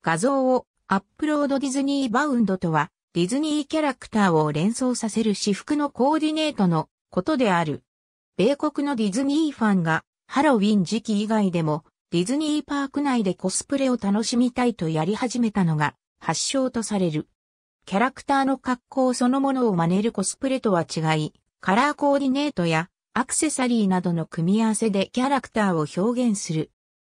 画像をアップロードディズニーバウンドとは、ディズニーキャラクターを連想させる私服のコーディネートのことである。米国のディズニーファンがハロウィン時期以外でもディズニーパーク内でコスプレを楽しみたいとやり始めたのが発祥とされる。キャラクターの格好そのものを真似るコスプレとは違い、カラーコーディネートやアクセサリーなどの組み合わせでキャラクターを表現する。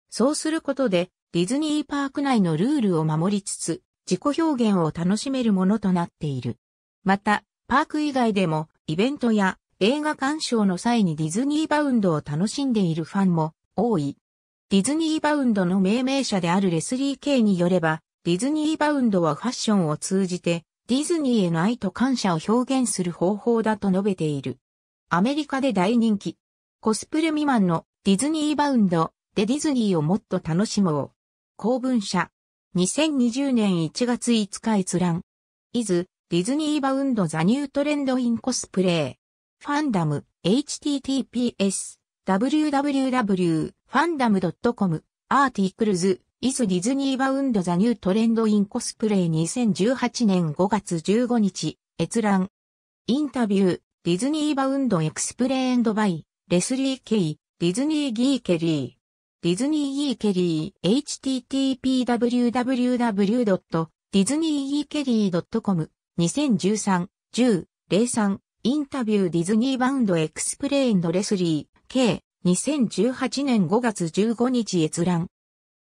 そうすることでディズニーパーク内のルールを守りつつ、自己表現を楽しめるものとなっている。また、パーク以外でも、イベントや映画鑑賞の際にディズニーバウンドを楽しんでいるファンも多い。ディズニーバウンドの命名者であるレスリー・ケイによれば、ディズニーバウンドはファッションを通じて、ディズニーへの愛と感謝を表現する方法だと述べている。アメリカで大人気。コスプレ未満のディズニーバウンドでディズニーをもっと楽しもう。公文社。2020年1月5日閲覧。is。ディズニーバウンドザニュートレンドインコスプレイ。ファンダム、https、www.fandom.com、アーティクルズ、イズディズニーバウンドザニュートレンドインコスプレイ2018年5月15日、閲覧。インタビュー、ディズニーバウンドエクスプレインドバイ、レスリー・ケイ、ディズニー・ギー・ケリー。ディズニー・イー・ケリー、http://www.disneyekerry.com、2013、10、03、インタビューディズニーバウンドエクスプレインドレスリー、K、2018年5月15日閲覧。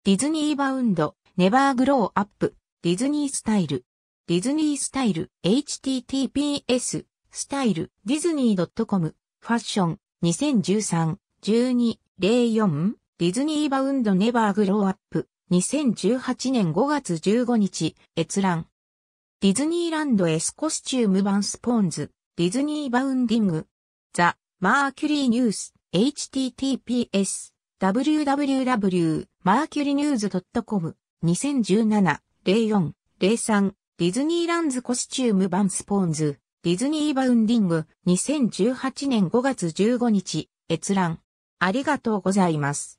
ディズニーバウンド、ネバーグローアップ、ディズニースタイル。ディズニースタイル、https、スタイル、ディズニー .com、ファッション、2013、12、04、ディズニーバウンドネバーグローアップ2018年5月15日閲覧ディズニーランドエスコスチューム版スポーンズディズニーバウンディングザ・マーキュリーニュース https www.mercurynews.com 2017-04-03ディズニーランズコスチューム版スポーンズディズニーバウンディング2018年5月15日閲覧ありがとうございます。